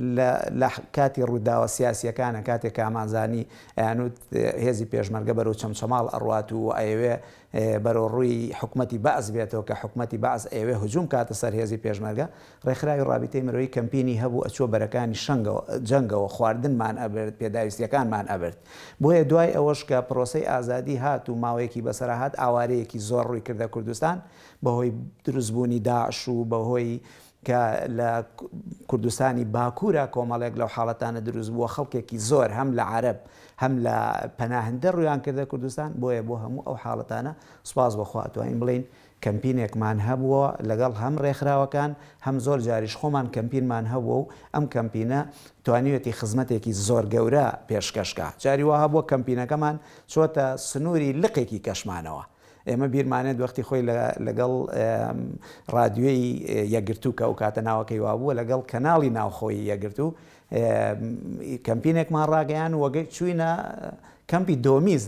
لە کاتی ڕووداوە سیاسیەکانە کاتێک کامانزانی یانوت هێزی پێشمەرگە بەرەو چەم چەماڵ ئەڕات و ئەوێ بەرەو ڕووی حکوومەتتی باز بێتەوە کە حکوومەتتی باز ئەوێ هجووم کاتە سەر هێزی پێشمەرگە ڕێکخراوی ڕابیتەی مرۆی کەمپینی هەبوو ئەچوە بەرەکانی جەنگەوە خواردنمان ئەبرد پێداویستیەکانمان ئەبرد بۆیە دوای ئەوەش کە پرۆسی ئازادی هات و ماوەیەکی بەسەرهات ئاوارەیەکی زۆر ڕووی کردە کوردستان بەهۆی دروستبوونی داعش و بەهۆی کە لە کوردستانی باکوورە کۆمەڵێک لەو حاڵەتانە دروست بووە خەڵکێکی زۆر هەم لە عرب هەم لە پەناهندە ڕویان کردە کوردستان بۆیە بۆ هەموو ئەو حاڵەتانە سوپاز بەخواتوانین بڵین کەمپینێکمان هەبووە لەگەڵ هەم ڕێکخراوەکان هەم زۆر جاریش خۆمان کەمپینمان هەبوو و ئەم کەمپینە توانیوەتی خزمەتێکی زۆر گەورە پێشکەشکە جاریوە هەبووە کەمپینەکەمان چۆتە سنووری لقێکی کەشمانەوە. ئێمە بیرمانێت وەختی خۆی لەگەڵ رادیۆی یەگرتووکە و کاتە ناوەکەی وابووە لەگەڵ کەناڵی ناوخۆی یەگرتو کەمپینێکمان ڕاگەیان وەگەی چوینە کەمپی دۆمیز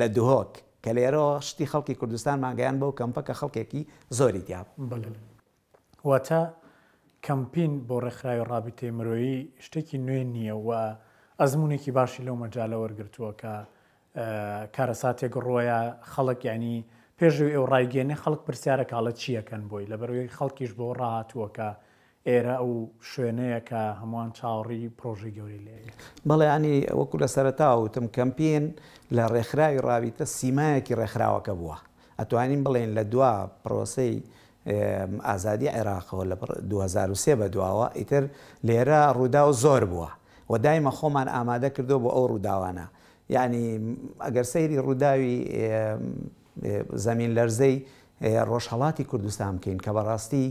لە دوهۆک کە لێرەوە شتی خەڵکی کوردستان ماگەیان بەو کەمپەکە خەڵکێکی زۆری دیاب واتە کەمپین بۆ ڕێکخراوی ڕابطێ مرۆیی شتێکی نوێن نییە و ئەزمونێکی باشی لەو مەجاالە وەرگرتووە کە کارە ساتێک ڕۆیە خەڵک ینی پێشوی ئەو ڕایگەێنێ خەڵک پرسیارە کاڵە چیەکەن بۆی لە بەروی خەڵکیش بۆ ڕاتووەکە ئێرە ئەو شوێنەیەکە هەمووان چاوەڕی پرۆژی گەوری لێ بەڵێ ینی وەکو لە سەرتاوتم کەمپین لە ڕێکخراوی ڕاویتە سیمایەکی ڕێکخراوەکە بووە ئەتوانین بڵێن لە دوا پرۆسی ئازادی عێراقەوە لە 2023 بە دواوە ئیتر لێرە ڕوودا و زۆر بووە و دایمە خۆمان ئامادە کردو بۆ ئەو ڕووداوانە ینی ئەگەر سەیری ڕووداوی زەمین لەرزەی ڕۆژهڵاتی کوردستان بکەین کە بەڕاستی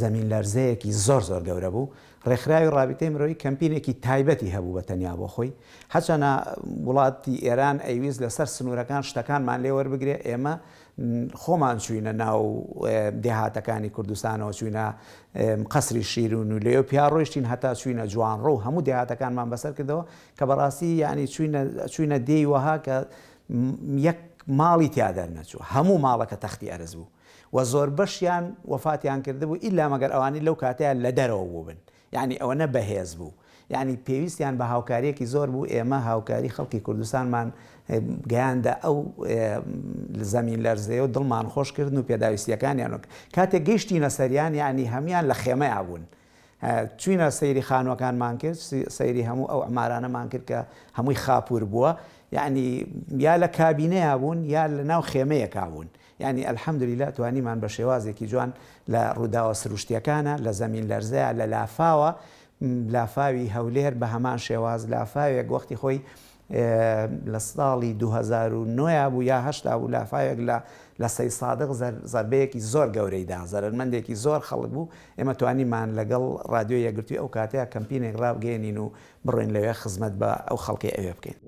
زەمین لەرزەیەکی زۆر زۆر گەورە بوو ڕێکخراوی ڕابیتەی مرۆی کەمپینێکی تایبەتی هەبوو بە تەنیا بۆ خۆی هەچەنە وڵاتی ئێران ئەیویست لەسەر سنوورەکان شتەکانمان لێ وەربگرێ ئێمە خۆمان چوینە ناو دێهاتەکانی کوردستانەوە چوینە قسری شیرون و لێو پیا ڕۆیشتین هەتا چوینە جوان ڕۆ هەموو دێهاتەکانمان بەسەر کردەوە کە بەڕاستی ینی چوینە دێیوەها کە یەک ماڵی تیادەر نەچوو هەموو ماڵەکە تەختی ئەرز بوو و زۆر بەشیان وفاتیان کردبوو ئیلا مەگەر ئەوانی لەو کاتیان لە دەرەوە بوو بن یعنی ئەوە نە بەهێز بوو. یعنی پێویستیان بە هاوکارێکی زۆر بوو ئێمە هاوکاری خەڵکی کوردستانمان گەیاندا ئەو زەمین لەرزەیە و دڵمان خۆشکردن و پێداویستیەکانیانک کاتێک گەیشتی نەسەریان یعنی هەمان لە خێمەیا بوون. چوینە سەیری خانوەکانمان کرد سەیری هەموو ئەو ئەمارانەمان کرد کە هەمووی خاپور بووە یعنی یا لە کابینەیە بوون یا لە ناو خێمەیەکا بوون ینی ئەلحەمدلیلا توانیمان بە شێوازێکی جوان لە ڕووداوە سروشتیەکانە لە زەمین لەرزەیە لە لافاوە لافاوی هەولێر بە هەمان شێواز لافاوێک وەختی خۆی لە ساڵی 2009 بوو یاهشتا بوو لافاوێک لە لە سەی سادق زربەیەکی زۆر گەورەیدا زەرمەندێکی زۆر خەڵک بوو ئێمە توانیمان لەگەڵ رادیۆ یەگرتووی ئەو کاتەیە کەمپینێک ڕابگەێنین و بڕێن لەوێ خزمەت بە ئەو خەڵکی ئەوێ بکەین.